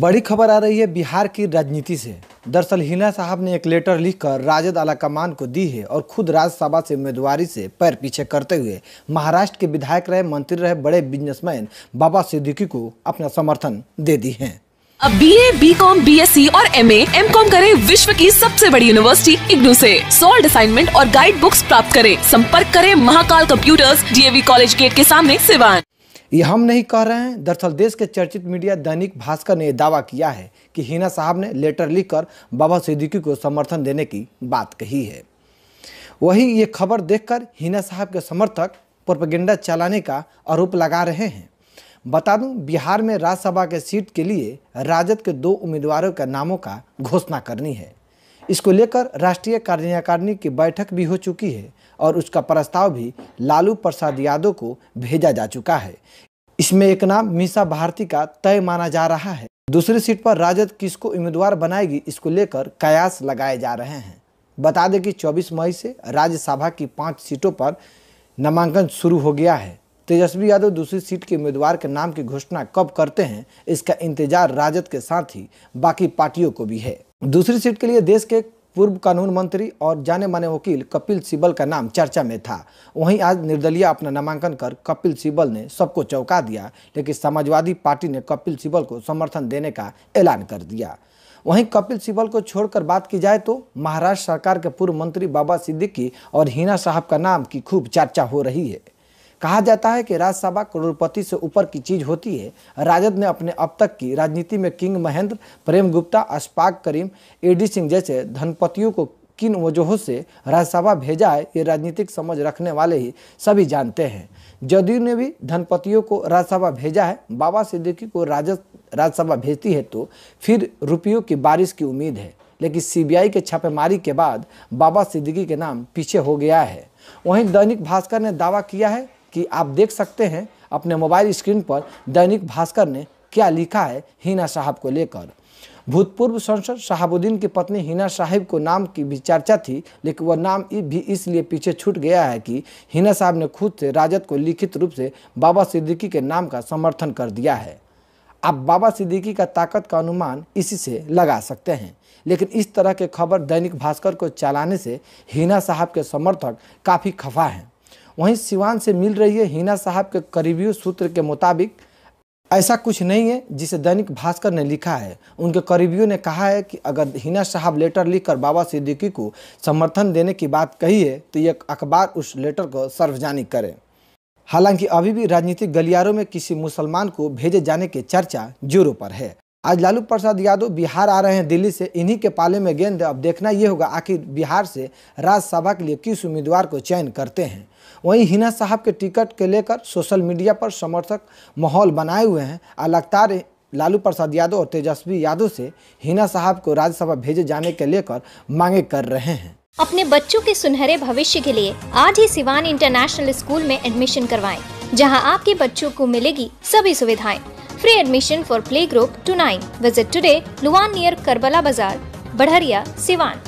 बड़ी खबर आ रही है बिहार की राजनीति से दरअसल हिना साहब ने एक लेटर लिखकर राजद आलाकमान को दी है और खुद राज्यसभा से उम्मीदवारी से पैर पीछे करते हुए महाराष्ट्र के विधायक रहे मंत्री रहे बड़े बिजनेसमैन बाबा सिद्दीकी को अपना समर्थन दे दी है अब B A B com B S C और एम ए एम कॉम करे विश्व की सबसे बड़ी यूनिवर्सिटी इग्नू से सोल्ड असाइनमेंट और गाइड बुक्स प्राप्त करें संपर्क करें Mahakal computers DAV college gate के सामने सिवान ये हम नहीं कह रहे हैं दरअसल देश के चर्चित मीडिया दैनिक भास्कर ने दावा किया है कि हिना साहब ने लेटर लिखकर बाबा सिद्दीकी को समर्थन देने की बात कही है वहीं ये खबर देखकर हिना साहब के समर्थक प्रोपेगेंडा चलाने का आरोप लगा रहे हैं बता दूं बिहार में राज्यसभा के सीट के लिए राजद के दो उम्मीदवारों के नामों का घोषणा करनी है इसको लेकर राष्ट्रीय कार्यकारिणी की बैठक भी हो चुकी है और उसका प्रस्ताव भी लालू प्रसाद यादव को भेजा जा चुका है इसमें एक नाम मीसा भारती का तय माना जा रहा है दूसरी सीट पर राजद किसको उम्मीदवार बनाएगी इसको लेकर कयास लगाए जा रहे हैं बता दें कि 24 मई से राज्यसभा की पाँच सीटों पर नामांकन शुरू हो गया है तेजस्वी यादव दूसरी सीट के उम्मीदवार के नाम की घोषणा कब करते हैं इसका इंतजार राजद के साथ ही बाकी पार्टियों को भी है दूसरी सीट के लिए देश के पूर्व कानून मंत्री और जाने माने वकील कपिल सिब्बल का नाम चर्चा में था वहीं आज निर्दलीय अपना नामांकन कर कपिल सिब्बल ने सबको चौंका दिया लेकिन समाजवादी पार्टी ने कपिल सिब्बल को समर्थन देने का ऐलान कर दिया वहीं कपिल सिब्बल को छोड़कर बात की जाए तो महाराष्ट्र सरकार के पूर्व मंत्री बाबा सिद्दीकी और हीना साहब का नाम की खूब चर्चा हो रही है कहा जाता है कि राज्यसभा करोड़पति से ऊपर की चीज होती है राजद ने अपने अब तक की राजनीति में किंग महेंद्र प्रेम गुप्ता अशफाक करीम एडी सिंह जैसे धनपतियों को किन वजहों से राज्यसभा भेजा है ये राजनीतिक समझ रखने वाले ही सभी जानते हैं जदयू ने भी धनपतियों को राज्यसभा भेजा है बाबा सिद्दीकी को राजद राज्यसभा भेजती है तो फिर रुपयों की बारिश की उम्मीद है लेकिन सीबीआई के छापेमारी के बाद बाबा सिद्दीकी के नाम पीछे हो गया है वहीं दैनिक भास्कर ने दावा किया है कि आप देख सकते हैं अपने मोबाइल स्क्रीन पर दैनिक भास्कर ने क्या लिखा है हीना साहब को लेकर भूतपूर्व सांसद शहाबुद्दीन की पत्नी हिना साहिब को नाम की भी चर्चा थी लेकिन वह नाम भी इसलिए पीछे छूट गया है कि हिना साहब ने खुद से राजद को लिखित रूप से बाबा सिद्दीकी के नाम का समर्थन कर दिया है आप बाबा सिद्दीकी का ताकत का अनुमान इसी से लगा सकते हैं लेकिन इस तरह के खबर दैनिक भास्कर को चलाने से हिना साहब के समर्थक काफ़ी खफा हैं वहीं सिवान से मिल रही है हीना साहब के करीबी सूत्र के मुताबिक ऐसा कुछ नहीं है जिसे दैनिक भास्कर ने लिखा है उनके करीबियों ने कहा है कि अगर हिना साहब लेटर लिखकर बाबा सिद्दीकी को समर्थन देने की बात कही है तो यह अखबार उस लेटर को सार्वजनिक करे हालांकि अभी भी राजनीतिक गलियारों में किसी मुसलमान को भेजे जाने की चर्चा जोरों पर है आज लालू प्रसाद यादव बिहार आ रहे हैं दिल्ली से इन्हीं के पाले में गेंद अब देखना ये होगा आखिर बिहार से राज्यसभा के लिए किस उम्मीदवार को चयन करते हैं वहीं हिना साहब के टिकट के लेकर सोशल मीडिया पर समर्थक माहौल बनाए हुए हैं और लगातार लालू प्रसाद यादव और तेजस्वी यादव से हिना साहब को राज्यसभा भेजे जाने के लेकर मांगे कर रहे हैं अपने बच्चों के सुनहरे भविष्य के लिए आज ही सिवान इंटरनेशनल स्कूल में एडमिशन करवाएं, जहां आपके बच्चों को मिलेगी सभी सुविधाएं admission for play playgroup to 9. Visit today लुआन नियर करबला बाजार बढ़रिया सिवान